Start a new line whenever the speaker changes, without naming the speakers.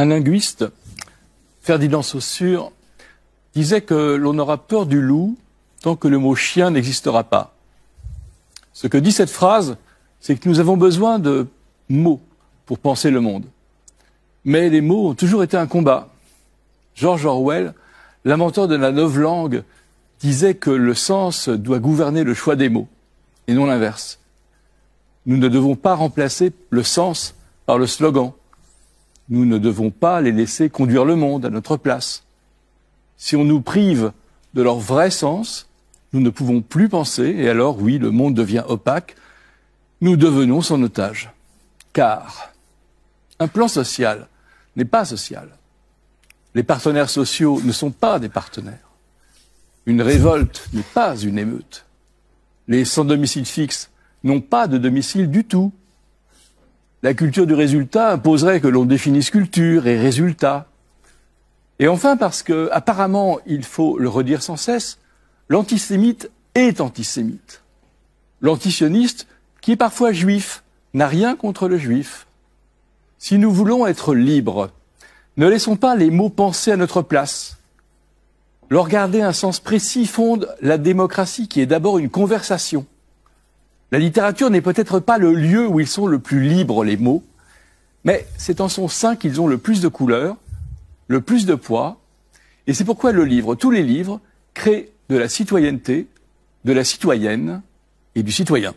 Un linguiste, Ferdinand Saussure, disait que l'on aura peur du loup tant que le mot chien n'existera pas. Ce que dit cette phrase, c'est que nous avons besoin de mots pour penser le monde. Mais les mots ont toujours été un combat. George Orwell, l'inventeur de la neuve langue, disait que le sens doit gouverner le choix des mots, et non l'inverse. Nous ne devons pas remplacer le sens par le slogan, nous ne devons pas les laisser conduire le monde à notre place. Si on nous prive de leur vrai sens, nous ne pouvons plus penser, et alors oui, le monde devient opaque, nous devenons son otage. Car un plan social n'est pas social. Les partenaires sociaux ne sont pas des partenaires. Une révolte n'est pas une émeute. Les sans domicile fixe n'ont pas de domicile du tout. La culture du résultat imposerait que l'on définisse culture et résultat. Et enfin, parce que, apparemment, il faut le redire sans cesse, l'antisémite est antisémite. L'antisioniste, qui est parfois juif, n'a rien contre le juif. Si nous voulons être libres, ne laissons pas les mots penser à notre place. Leur garder un sens précis fonde la démocratie qui est d'abord une conversation. La littérature n'est peut-être pas le lieu où ils sont le plus libres, les mots, mais c'est en son sein qu'ils ont le plus de couleurs, le plus de poids, et c'est pourquoi le livre, tous les livres, créent de la citoyenneté, de la citoyenne et du citoyen.